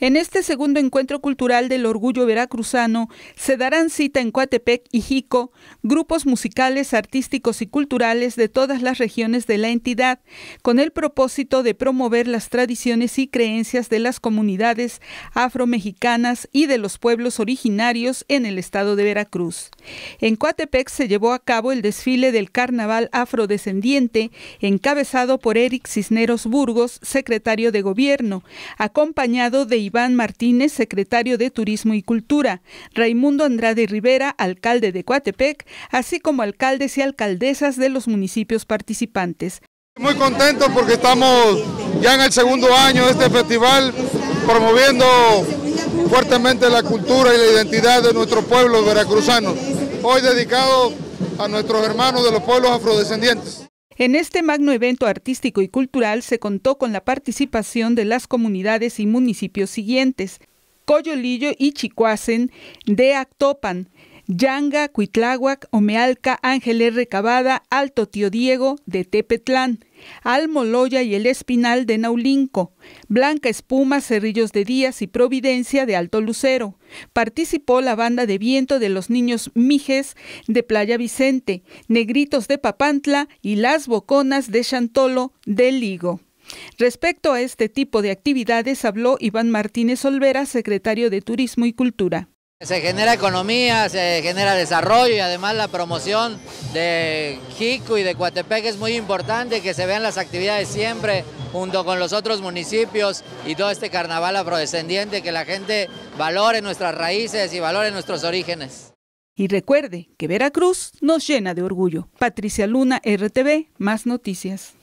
En este segundo encuentro cultural del orgullo veracruzano se darán cita en Coatepec y Jico grupos musicales, artísticos y culturales de todas las regiones de la entidad, con el propósito de promover las tradiciones y creencias de las comunidades afromexicanas y de los pueblos originarios en el estado de Veracruz. En Coatepec se llevó a cabo el desfile del Carnaval Afrodescendiente, encabezado por Eric Cisneros Burgos, secretario de Gobierno, acompañado de Iván Martínez, secretario de Turismo y Cultura, Raimundo Andrade Rivera, alcalde de Coatepec, así como alcaldes y alcaldesas de los municipios participantes. Muy contento porque estamos ya en el segundo año de este festival promoviendo fuertemente la cultura y la identidad de nuestro pueblo veracruzano, hoy dedicado a nuestros hermanos de los pueblos afrodescendientes. En este magno evento artístico y cultural se contó con la participación de las comunidades y municipios siguientes, Coyolillo y Chicuacen, de Actopan, Yanga, Cuitláhuac, Omealca, Ángel R. Alto Tío Diego de Tepetlán, Almoloya y El Espinal de Naulinco, Blanca Espuma, Cerrillos de Díaz y Providencia de Alto Lucero. Participó la banda de viento de los niños Mijes de Playa Vicente, Negritos de Papantla y Las Boconas de Chantolo de Ligo. Respecto a este tipo de actividades habló Iván Martínez Olvera, secretario de Turismo y Cultura. Se genera economía, se genera desarrollo y además la promoción de Jico y de Coatepec es muy importante, que se vean las actividades siempre junto con los otros municipios y todo este carnaval afrodescendiente, que la gente valore nuestras raíces y valore nuestros orígenes. Y recuerde que Veracruz nos llena de orgullo. Patricia Luna, RTV, más noticias.